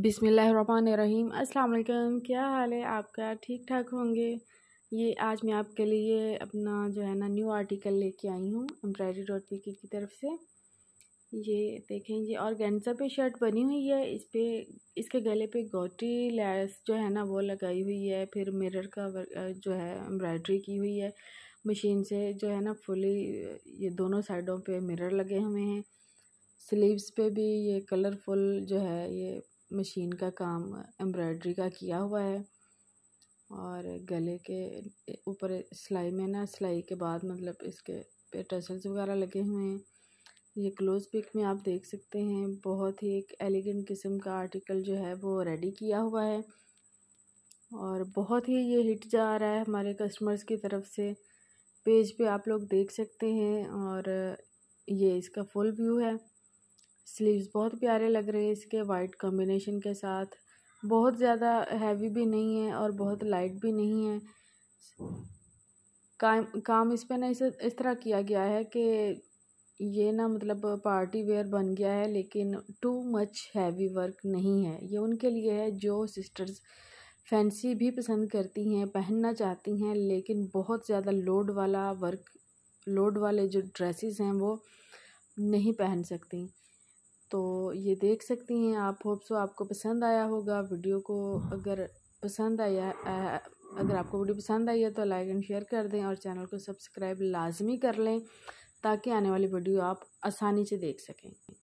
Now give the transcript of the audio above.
बिसमीम अल्लाम क्या हाल है आपका ठीक ठाक होंगे ये आज मैं आपके लिए अपना जो है ना न्यू आर्टिकल लेके आई हूँ एम्ब्रॉयडरी डॉट पी की तरफ से ये देखें ये और गेंजा पे शर्ट बनी हुई है इस पर इसके गले पे गोटी लैस जो है ना वो लगाई हुई है फिर मिरर का जो है एम्ब्रॉयडरी की हुई है मशीन से जो है ना फुली ये दोनों साइडों पे मिरर लगे हुए हैं स्लीव्स पे भी ये कलरफुल जो है ये मशीन का काम एम्ब्रॉयडरी का किया हुआ है और गले के ऊपर सिलाई में ना सिलाई के बाद मतलब इसके पे टसल्स वगैरह लगे हुए हैं ये क्लोज पिक में आप देख सकते हैं बहुत ही एक एलिगेंट किस्म का आर्टिकल जो है वो रेडी किया हुआ है और बहुत ही ये हिट जा रहा है हमारे कस्टमर्स की तरफ से पेज पे आप लोग देख सकते हैं और ये इसका फुल व्यू है स्लीव्स बहुत प्यारे लग रहे हैं इसके वाइट कॉम्बिनेशन के साथ बहुत ज़्यादा हैवी भी नहीं है और बहुत लाइट भी नहीं है काम काम इस पर ना इस, इस तरह किया गया है कि ये ना मतलब पार्टी वेयर बन गया है लेकिन टू मच हैवी वर्क नहीं है ये उनके लिए है जो सिस्टर्स फैंसी भी पसंद करती हैं पहनना चाहती हैं लेकिन बहुत ज़्यादा लोड वाला वर्क लोड वाले जो ड्रेसेस हैं वो नहीं पहन सकती तो ये देख सकती हैं आप होप सो आपको पसंद आया होगा वीडियो को अगर पसंद आया अगर आपको वीडियो पसंद आई है तो लाइक एंड शेयर कर दें और चैनल को सब्सक्राइब लाजमी कर लें ताकि आने वाली वीडियो आप आसानी से देख सकें